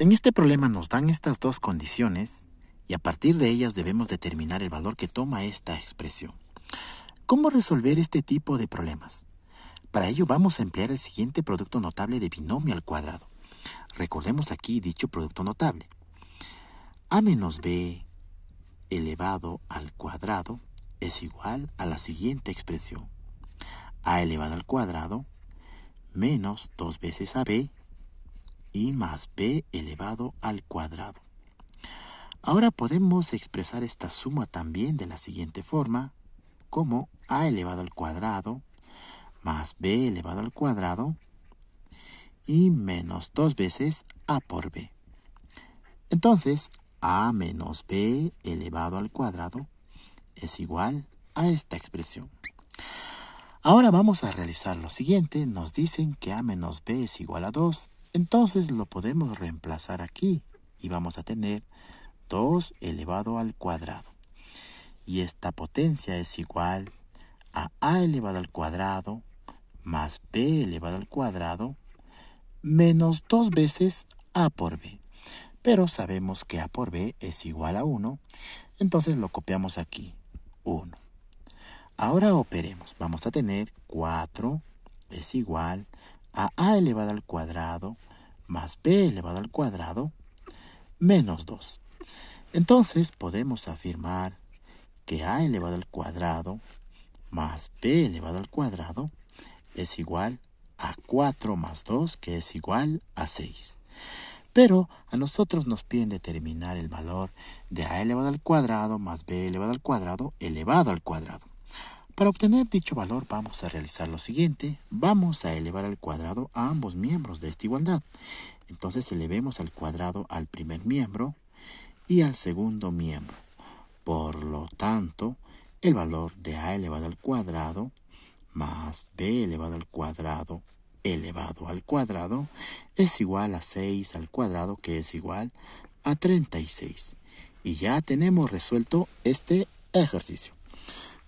En este problema nos dan estas dos condiciones y a partir de ellas debemos determinar el valor que toma esta expresión. ¿Cómo resolver este tipo de problemas? Para ello vamos a emplear el siguiente producto notable de binomio al cuadrado. Recordemos aquí dicho producto notable. A menos b elevado al cuadrado es igual a la siguiente expresión. A elevado al cuadrado menos dos veces a b y más b elevado al cuadrado. Ahora podemos expresar esta suma también de la siguiente forma, como a elevado al cuadrado más b elevado al cuadrado y menos dos veces a por b. Entonces, a menos b elevado al cuadrado es igual a esta expresión. Ahora vamos a realizar lo siguiente. Nos dicen que a menos b es igual a 2 entonces lo podemos reemplazar aquí y vamos a tener 2 elevado al cuadrado. Y esta potencia es igual a a elevado al cuadrado más b elevado al cuadrado menos dos veces a por b. Pero sabemos que a por b es igual a 1, entonces lo copiamos aquí, 1. Ahora operemos, vamos a tener 4 es igual a a elevado al cuadrado más b elevado al cuadrado menos 2. Entonces podemos afirmar que a elevado al cuadrado más b elevado al cuadrado es igual a 4 más 2 que es igual a 6. Pero a nosotros nos piden determinar el valor de a elevado al cuadrado más b elevado al cuadrado elevado al cuadrado. Para obtener dicho valor vamos a realizar lo siguiente. Vamos a elevar al cuadrado a ambos miembros de esta igualdad. Entonces elevemos al cuadrado al primer miembro y al segundo miembro. Por lo tanto, el valor de a elevado al cuadrado más b elevado al cuadrado elevado al cuadrado es igual a 6 al cuadrado que es igual a 36. Y ya tenemos resuelto este ejercicio.